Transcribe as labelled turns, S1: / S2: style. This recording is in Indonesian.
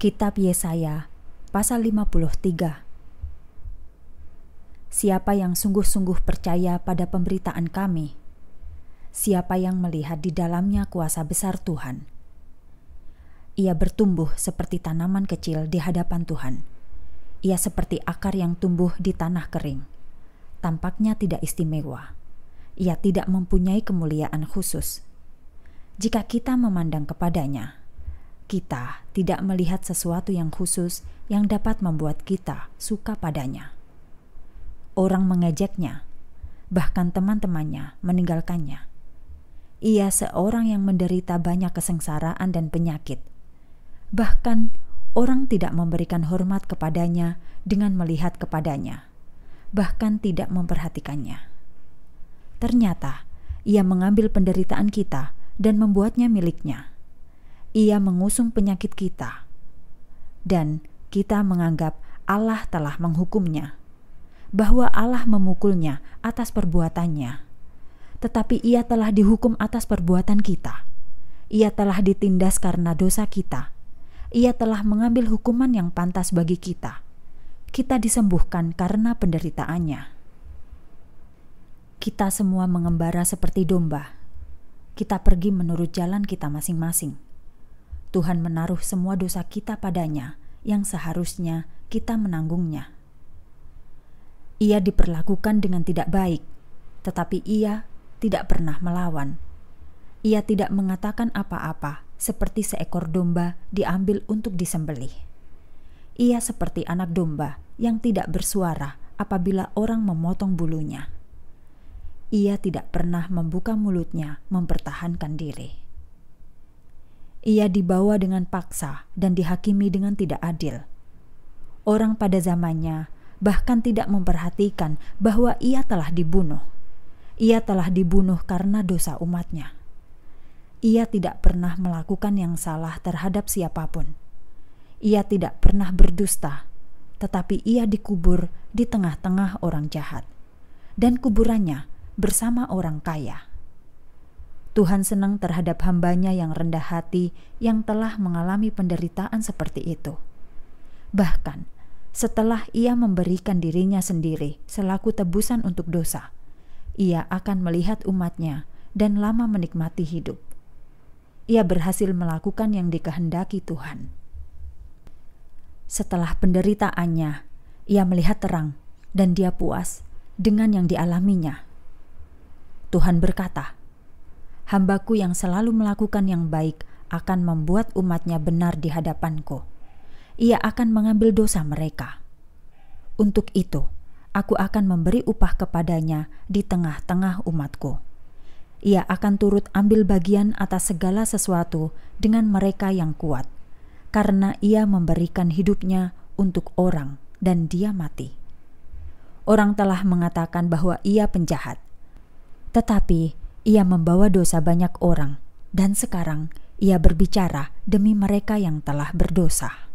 S1: Kitab Yesaya pasal 53 Siapa yang sungguh-sungguh percaya pada pemberitaan kami? Siapa yang melihat di dalamnya kuasa besar Tuhan? Ia bertumbuh seperti tanaman kecil di hadapan Tuhan. Ia seperti akar yang tumbuh di tanah kering. Tampaknya tidak istimewa. Ia tidak mempunyai kemuliaan khusus. Jika kita memandang kepadanya, kita tidak melihat sesuatu yang khusus yang dapat membuat kita suka padanya. Orang mengejeknya, bahkan teman-temannya meninggalkannya. Ia seorang yang menderita banyak kesengsaraan dan penyakit. Bahkan orang tidak memberikan hormat kepadanya dengan melihat kepadanya, bahkan tidak memperhatikannya. Ternyata ia mengambil penderitaan kita dan membuatnya miliknya ia mengusung penyakit kita, dan kita menganggap Allah telah menghukumnya, bahwa Allah memukulnya atas perbuatannya, tetapi Ia telah dihukum atas perbuatan kita. Ia telah ditindas karena dosa kita. Ia telah mengambil hukuman yang pantas bagi kita. Kita disembuhkan karena penderitaannya kita semua mengembara seperti domba. Kita pergi menurut jalan kita masing-masing. Tuhan menaruh semua dosa kita padanya yang seharusnya kita menanggungnya. Ia diperlakukan dengan tidak baik, tetapi ia tidak pernah melawan. Ia tidak mengatakan apa-apa, seperti seekor domba diambil untuk disembelih. Ia seperti anak domba yang tidak bersuara apabila orang memotong bulunya. Ia tidak pernah membuka mulutnya mempertahankan diri. Ia dibawa dengan paksa dan dihakimi dengan tidak adil. Orang pada zamannya bahkan tidak memperhatikan bahwa ia telah dibunuh. Ia telah dibunuh karena dosa umatnya. Ia tidak pernah melakukan yang salah terhadap siapapun. Ia tidak pernah berdusta, tetapi ia dikubur di tengah-tengah orang jahat, dan kuburannya bersama orang kaya. Tuhan senang terhadap hambanya yang rendah hati yang telah mengalami penderitaan seperti itu. Bahkan, setelah ia memberikan dirinya sendiri selaku tebusan untuk dosa, ia akan melihat umatnya dan lama menikmati hidup. Ia berhasil melakukan yang dikehendaki Tuhan. Setelah penderitaannya, ia melihat terang dan dia puas dengan yang dialaminya. Tuhan berkata, hambaku yang selalu melakukan yang baik akan membuat umatnya benar di hadapanku. Ia akan mengambil dosa mereka. Untuk itu, aku akan memberi upah kepadanya di tengah-tengah umatku. Ia akan turut ambil bagian atas segala sesuatu dengan mereka yang kuat, karena ia memberikan hidupnya untuk orang dan dia mati. Orang telah mengatakan bahwa ia penjahat, tetapi ia membawa dosa banyak orang, dan sekarang ia berbicara demi mereka yang telah berdosa.